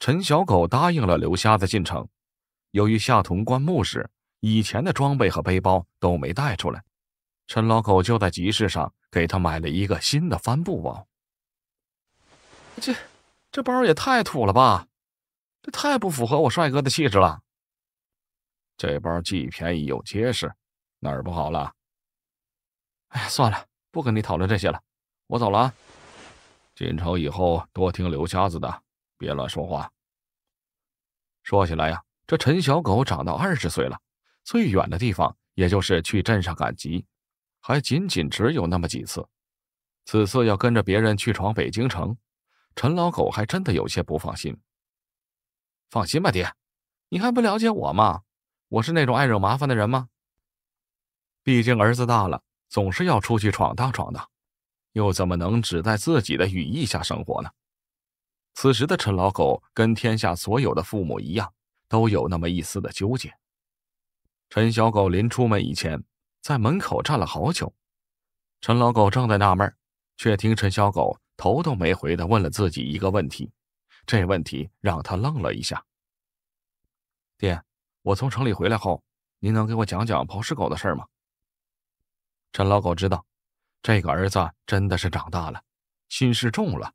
陈小狗答应了刘瞎子进城。由于下潼关墓时，以前的装备和背包都没带出来，陈老狗就在集市上给他买了一个新的帆布包。这，这包也太土了吧！这太不符合我帅哥的气质了。这包既便宜又结实，哪儿不好了？哎呀，算了，不跟你讨论这些了，我走了啊！进城以后多听刘瞎子的，别乱说话。说起来呀，这陈小狗长到二十岁了，最远的地方也就是去镇上赶集，还仅仅只有那么几次。此次要跟着别人去闯北京城，陈老狗还真的有些不放心。放心吧，爹，你还不了解我吗？我是那种爱惹麻烦的人吗？毕竟儿子大了，总是要出去闯荡闯荡，又怎么能只在自己的羽翼下生活呢？此时的陈老狗跟天下所有的父母一样，都有那么一丝的纠结。陈小狗临出门以前，在门口站了好久。陈老狗正在纳闷，却听陈小狗头都没回的问了自己一个问题，这问题让他愣了一下：“爹，我从城里回来后，您能给我讲讲抛尸狗的事吗？”陈老狗知道，这个儿子真的是长大了，心事重了。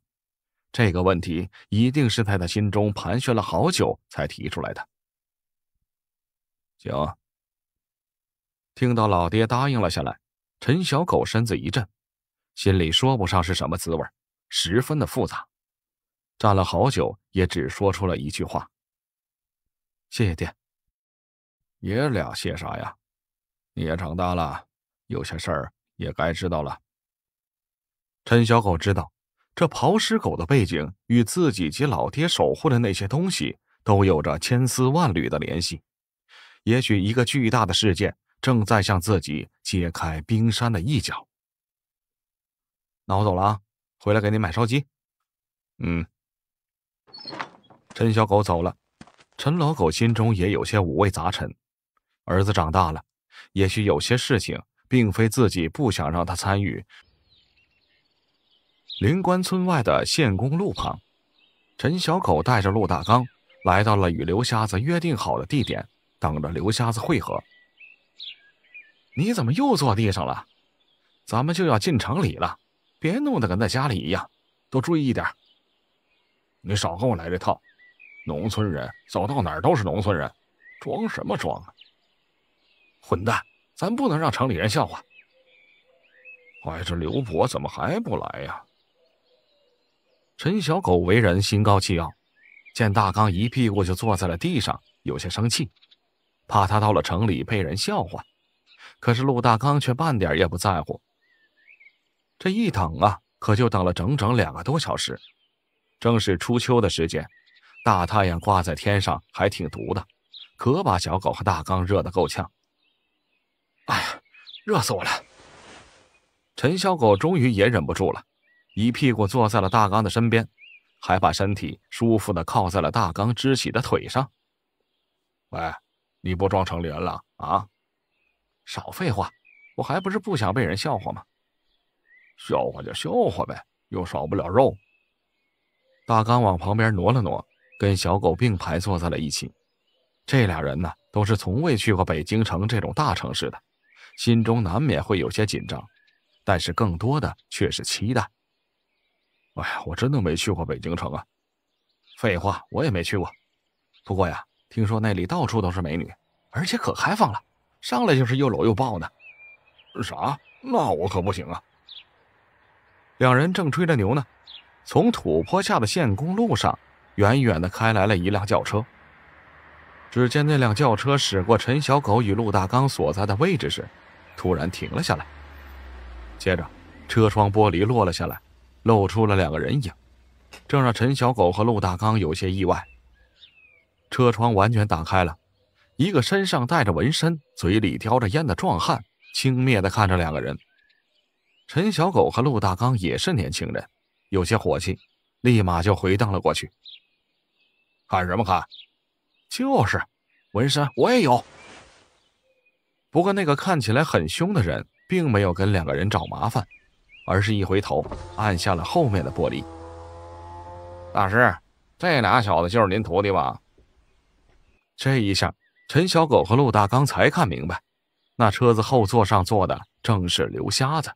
这个问题一定是在他心中盘旋了好久才提出来的。行。听到老爹答应了下来，陈小狗身子一震，心里说不上是什么滋味十分的复杂。站了好久，也只说出了一句话：“谢谢爹。”爷俩谢啥呀？你也长大了，有些事儿也该知道了。陈小狗知道。这刨尸狗的背景与自己及老爹守护的那些东西都有着千丝万缕的联系，也许一个巨大的事件正在向自己揭开冰山的一角。那我走了啊，回来给你买烧鸡。嗯。陈小狗走了，陈老狗心中也有些五味杂陈。儿子长大了，也许有些事情并非自己不想让他参与。灵关村外的县公路旁，陈小狗带着陆大刚来到了与刘瞎子约定好的地点，等着刘瞎子汇合。你怎么又坐地上了？咱们就要进城里了，别弄得跟在家里一样，多注意一点。你少跟我来这套，农村人走到哪儿都是农村人，装什么装啊？混蛋，咱不能让城里人笑话。哎，这刘伯怎么还不来呀？陈小狗为人心高气傲，见大刚一屁股就坐在了地上，有些生气，怕他到了城里被人笑话。可是陆大刚却半点也不在乎。这一等啊，可就等了整整两个多小时。正是初秋的时间，大太阳挂在天上，还挺毒的，可把小狗和大刚热得够呛。哎，热死我了！陈小狗终于也忍不住了。一屁股坐在了大刚的身边，还把身体舒服的靠在了大刚支起的腿上。喂，你不装成人了啊？少废话，我还不是不想被人笑话吗？笑话就笑话呗，又少不了肉。大刚往旁边挪了挪，跟小狗并排坐在了一起。这俩人呢，都是从未去过北京城这种大城市的，心中难免会有些紧张，但是更多的却是期待。哎呀，我真的没去过北京城啊！废话，我也没去过。不过呀，听说那里到处都是美女，而且可开放了，上来就是又搂又抱呢。啥？那我可不行啊！两人正吹着牛呢，从土坡下的县公路上远远的开来了一辆轿车。只见那辆轿车驶过陈小狗与陆大刚所在的位置时，突然停了下来，接着车窗玻璃落了下来。露出了两个人影，正让陈小狗和陆大刚有些意外。车窗完全打开了，一个身上带着纹身、嘴里叼着烟的壮汉轻蔑地看着两个人。陈小狗和陆大刚也是年轻人，有些火气，立马就回荡了过去。看什么看？就是，纹身我也有。不过那个看起来很凶的人并没有跟两个人找麻烦。而是一回头，按下了后面的玻璃。大师，这俩小子就是您徒弟吧？这一下，陈小狗和陆大刚才看明白，那车子后座上坐的正是刘瞎子。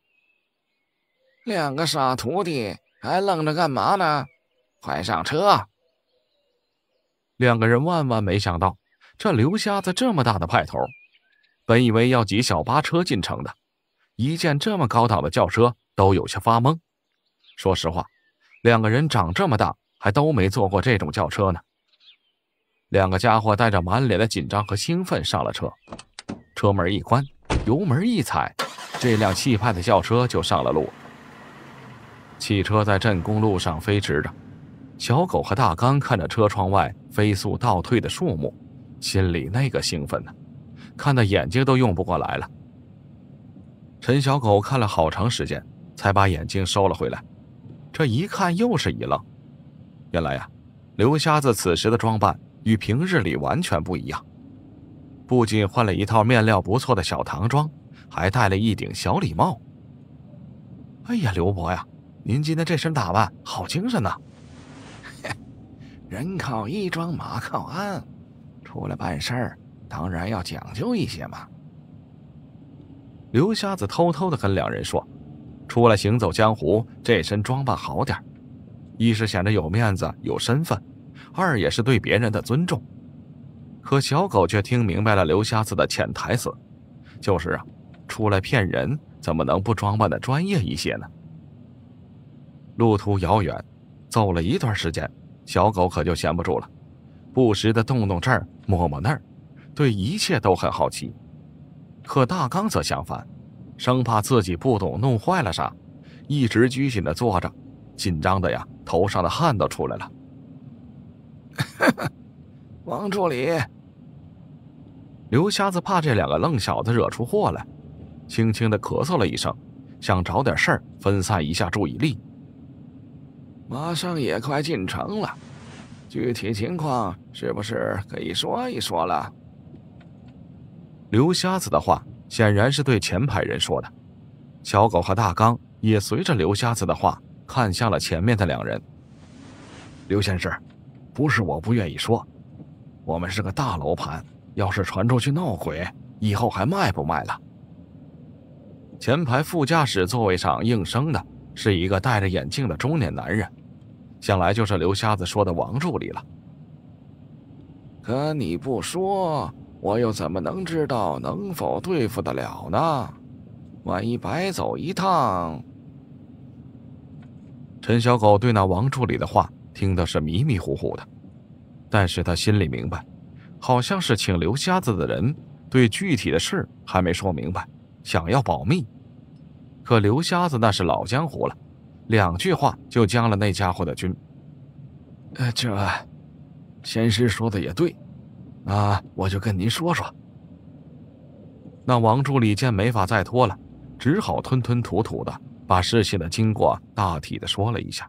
两个傻徒弟还愣着干嘛呢？快上车！两个人万万没想到，这刘瞎子这么大的派头，本以为要挤小巴车进城的，一见这么高档的轿车。都有些发懵。说实话，两个人长这么大还都没坐过这种轿车呢。两个家伙带着满脸的紧张和兴奋上了车，车门一关，油门一踩，这辆气派的轿车就上了路。汽车在镇公路上飞驰着，小狗和大刚看着车窗外飞速倒退的树木，心里那个兴奋呐，看的眼睛都用不过来了。陈小狗看了好长时间。才把眼睛收了回来，这一看又是一愣。原来呀，刘瞎子此时的装扮与平日里完全不一样，不仅换了一套面料不错的小唐装，还戴了一顶小礼帽。哎呀，刘伯呀，您今天这身打扮好精神呐！嘿，人靠衣装，马靠鞍，出来办事儿当然要讲究一些嘛。刘瞎子偷偷的跟两人说。出来行走江湖，这身装扮好点一是显得有面子有身份，二也是对别人的尊重。可小狗却听明白了刘瞎子的潜台词，就是啊，出来骗人怎么能不装扮的专业一些呢？路途遥远，走了一段时间，小狗可就闲不住了，不时的动动这儿摸摸那儿，对一切都很好奇。可大刚则相反。生怕自己不懂弄坏了啥，一直拘谨的坐着，紧张的呀，头上的汗都出来了。王助理，刘瞎子怕这两个愣小子惹出祸来，轻轻的咳嗽了一声，想找点事儿分散一下注意力。马上也快进城了，具体情况是不是可以说一说了？刘瞎子的话。显然是对前排人说的，小狗和大刚也随着刘瞎子的话看向了前面的两人。刘先生，不是我不愿意说，我们是个大楼盘，要是传出去闹鬼，以后还卖不卖了？前排副驾驶座位上应声的是一个戴着眼镜的中年男人，想来就是刘瞎子说的王助理了。可你不说。我又怎么能知道能否对付得了呢？万一白走一趟。陈小狗对那王助理的话听的是迷迷糊糊的，但是他心里明白，好像是请刘瞎子的人，对具体的事还没说明白，想要保密。可刘瞎子那是老江湖了，两句话就将了那家伙的军。呃，这，先师说的也对。那我就跟您说说。那王助理见没法再拖了，只好吞吞吐吐的把事情的经过大体的说了一下。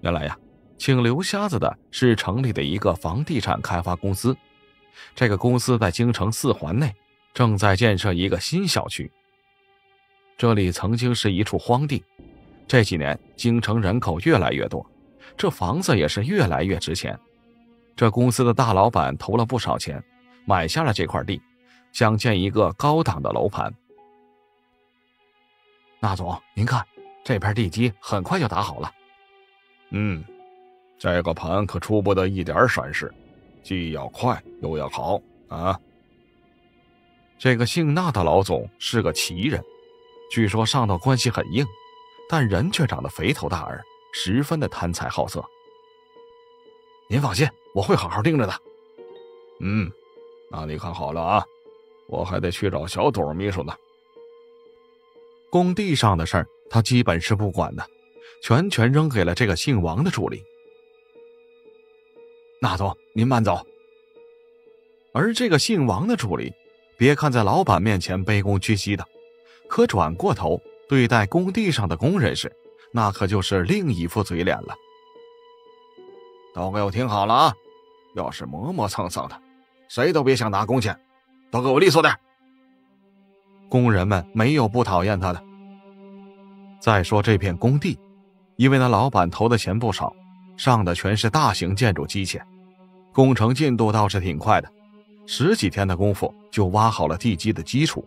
原来呀，请刘瞎子的是城里的一个房地产开发公司，这个公司在京城四环内，正在建设一个新小区。这里曾经是一处荒地，这几年京城人口越来越多，这房子也是越来越值钱。这公司的大老板投了不少钱，买下了这块地，想建一个高档的楼盘。那总，您看，这片地基很快就打好了。嗯，这个盘可出不得一点闪失，既要快又要好啊。这个姓那的老总是个奇人，据说上头关系很硬，但人却长得肥头大耳，十分的贪财好色。您放心。我会好好盯着的。嗯，那你看好了啊！我还得去找小朵秘书呢。工地上的事儿，他基本是不管的，全权扔给了这个姓王的助理。那总，您慢走。而这个姓王的助理，别看在老板面前卑躬屈膝的，可转过头对待工地上的工人时，那可就是另一副嘴脸了。都给我听好了啊！要是磨磨蹭蹭的，谁都别想拿工钱，都给我利索点。工人们没有不讨厌他的。再说这片工地，因为那老板投的钱不少，上的全是大型建筑机械，工程进度倒是挺快的，十几天的功夫就挖好了地基的基础。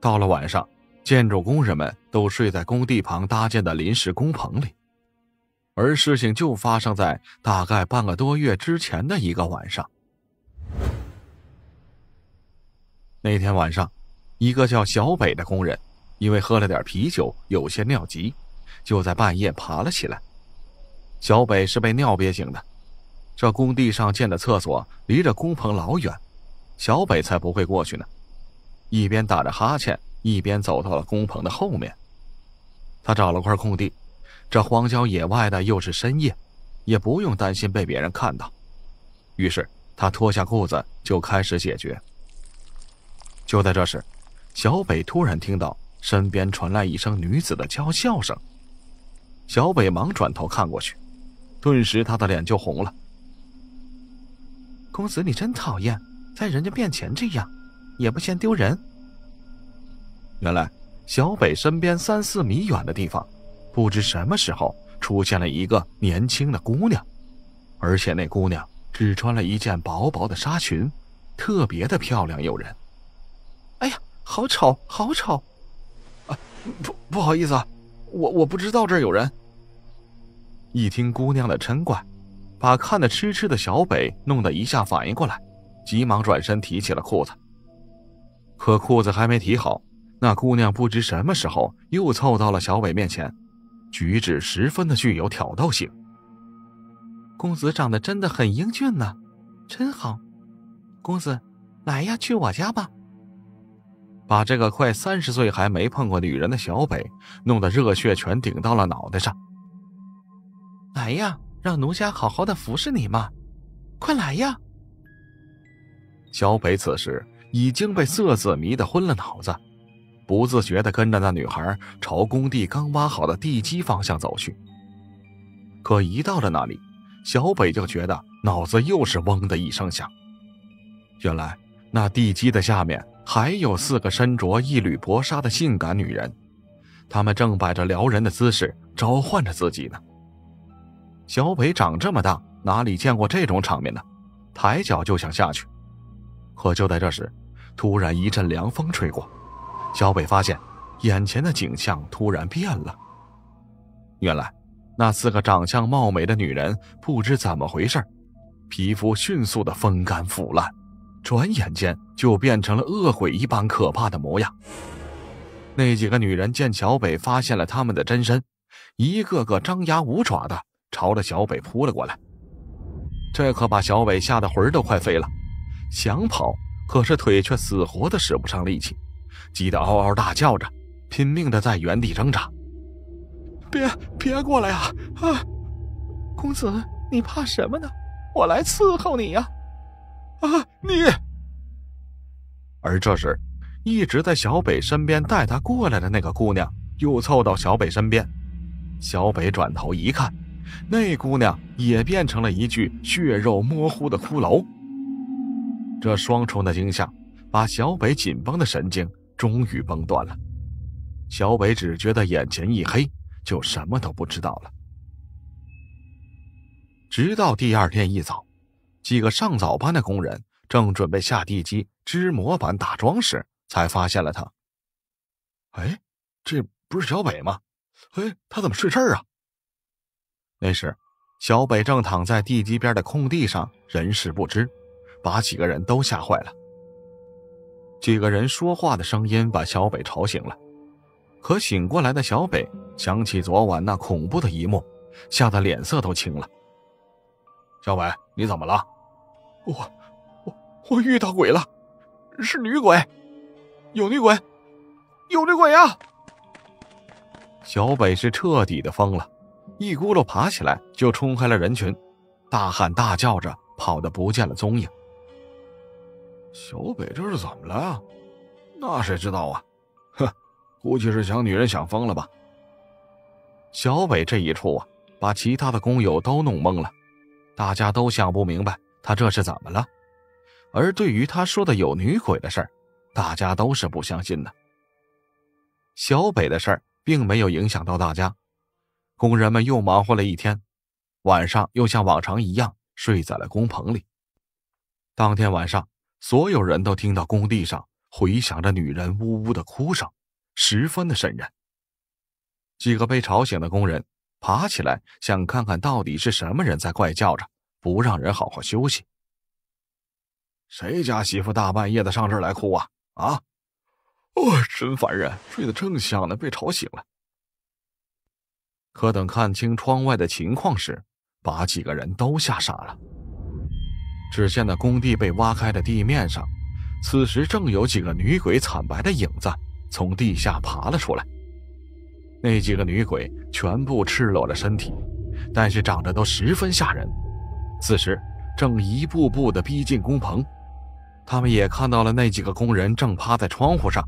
到了晚上，建筑工人们都睡在工地旁搭建的临时工棚里。而事情就发生在大概半个多月之前的一个晚上。那天晚上，一个叫小北的工人，因为喝了点啤酒，有些尿急，就在半夜爬了起来。小北是被尿憋醒的。这工地上建的厕所离着工棚老远，小北才不会过去呢。一边打着哈欠，一边走到了工棚的后面。他找了块空地。这荒郊野外的，又是深夜，也不用担心被别人看到。于是他脱下裤子就开始解决。就在这时，小北突然听到身边传来一声女子的娇笑声。小北忙转头看过去，顿时他的脸就红了。“公子，你真讨厌，在人家面前这样，也不嫌丢人。”原来，小北身边三四米远的地方。不知什么时候出现了一个年轻的姑娘，而且那姑娘只穿了一件薄薄的纱裙，特别的漂亮诱人。哎呀，好吵，好吵！啊，不不好意思，啊，我我不知道这儿有人。一听姑娘的嗔怪，把看得痴痴的小北弄得一下反应过来，急忙转身提起了裤子。可裤子还没提好，那姑娘不知什么时候又凑到了小北面前。举止十分的具有挑逗性。公子长得真的很英俊呢，真好。公子，来呀，去我家吧。把这个快三十岁还没碰过女人的小北弄得热血全顶到了脑袋上。来呀，让奴家好好的服侍你嘛，快来呀。小北此时已经被色字迷得昏了脑子。不自觉的跟着那女孩朝工地刚挖好的地基方向走去。可一到了那里，小北就觉得脑子又是“嗡”的一声响。原来那地基的下面还有四个身着一缕薄纱的性感女人，她们正摆着撩人的姿势召唤着自己呢。小北长这么大哪里见过这种场面呢？抬脚就想下去，可就在这时，突然一阵凉风吹过。小北发现，眼前的景象突然变了。原来，那四个长相貌美的女人不知怎么回事皮肤迅速的风干腐烂，转眼间就变成了恶鬼一般可怕的模样。那几个女人见小北发现了他们的真身，一个个张牙舞爪的朝着小北扑了过来。这可把小北吓得魂儿都快飞了，想跑，可是腿却死活的使不上力气。急得嗷嗷大叫着，拼命的在原地挣扎。别别过来啊！啊，公子，你怕什么呢？我来伺候你呀！啊，你。而这时，一直在小北身边带他过来的那个姑娘又凑到小北身边。小北转头一看，那姑娘也变成了一具血肉模糊的骷髅。这双重的惊吓，把小北紧绷的神经。终于崩断了，小北只觉得眼前一黑，就什么都不知道了。直到第二天一早，几个上早班的工人正准备下地基支模板打桩时，才发现了他。哎，这不是小北吗？哎，他怎么睡这儿啊？那时，小北正躺在地基边的空地上，人事不知，把几个人都吓坏了。几个人说话的声音把小北吵醒了，可醒过来的小北想起昨晚那恐怖的一幕，吓得脸色都青了。小伟，你怎么了？我，我，我遇到鬼了，是女鬼，有女鬼，有女鬼啊！小北是彻底的疯了，一咕噜爬起来就冲开了人群，大喊大叫着跑得不见了踪影。小北这是怎么了？那谁知道啊？哼，估计是想女人想疯了吧。小北这一出啊，把其他的工友都弄懵了，大家都想不明白他这是怎么了。而对于他说的有女鬼的事儿，大家都是不相信的。小北的事儿并没有影响到大家，工人们又忙活了一天，晚上又像往常一样睡在了工棚里。当天晚上。所有人都听到工地上回响着女人呜呜的哭声，十分的瘆人。几个被吵醒的工人爬起来想看看到底是什么人在怪叫着，不让人好好休息。谁家媳妇大半夜的上这儿来哭啊？啊！哦，真烦人，睡得正香呢，被吵醒了。可等看清窗外的情况时，把几个人都吓傻了。只见那工地被挖开的地面上，此时正有几个女鬼惨白的影子从地下爬了出来。那几个女鬼全部赤裸着身体，但是长得都十分吓人。此时正一步步地逼近工棚，他们也看到了那几个工人正趴在窗户上，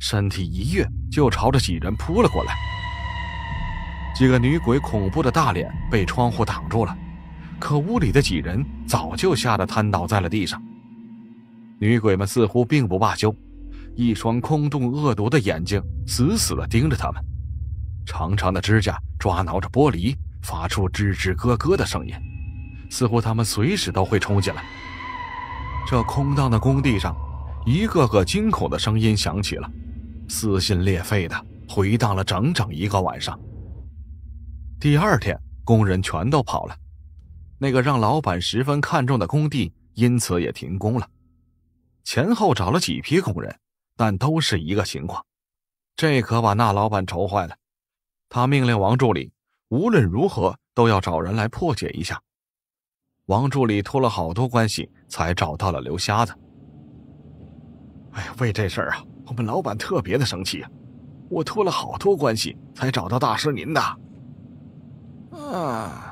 身体一跃就朝着几人扑了过来。几个女鬼恐怖的大脸被窗户挡住了。可屋里的几人早就吓得瘫倒在了地上。女鬼们似乎并不罢休，一双空洞恶毒的眼睛死死地盯着他们，长长的指甲抓挠着玻璃，发出吱吱咯咯的声音，似乎他们随时都会冲进来。这空荡的工地上，一个个惊恐的声音响起了，撕心裂肺的回荡了整整一个晚上。第二天，工人全都跑了。那个让老板十分看重的工地，因此也停工了。前后找了几批工人，但都是一个情况，这可把那老板愁坏了。他命令王助理，无论如何都要找人来破解一下。王助理托了好多关系，才找到了刘瞎子。哎呀，为这事儿啊，我们老板特别的生气。我托了好多关系，才找到大师您的。啊。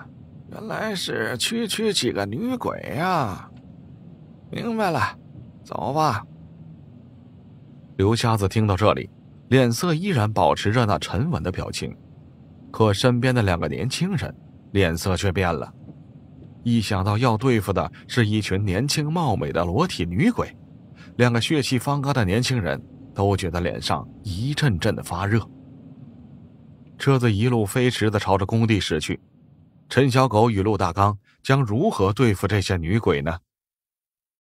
原来是区区几个女鬼呀！明白了，走吧。刘瞎子听到这里，脸色依然保持着那沉稳的表情，可身边的两个年轻人脸色却变了。一想到要对付的是一群年轻貌美的裸体女鬼，两个血气方刚的年轻人都觉得脸上一阵阵的发热。车子一路飞驰的朝着工地驶去。陈小狗与陆大刚将如何对付这些女鬼呢？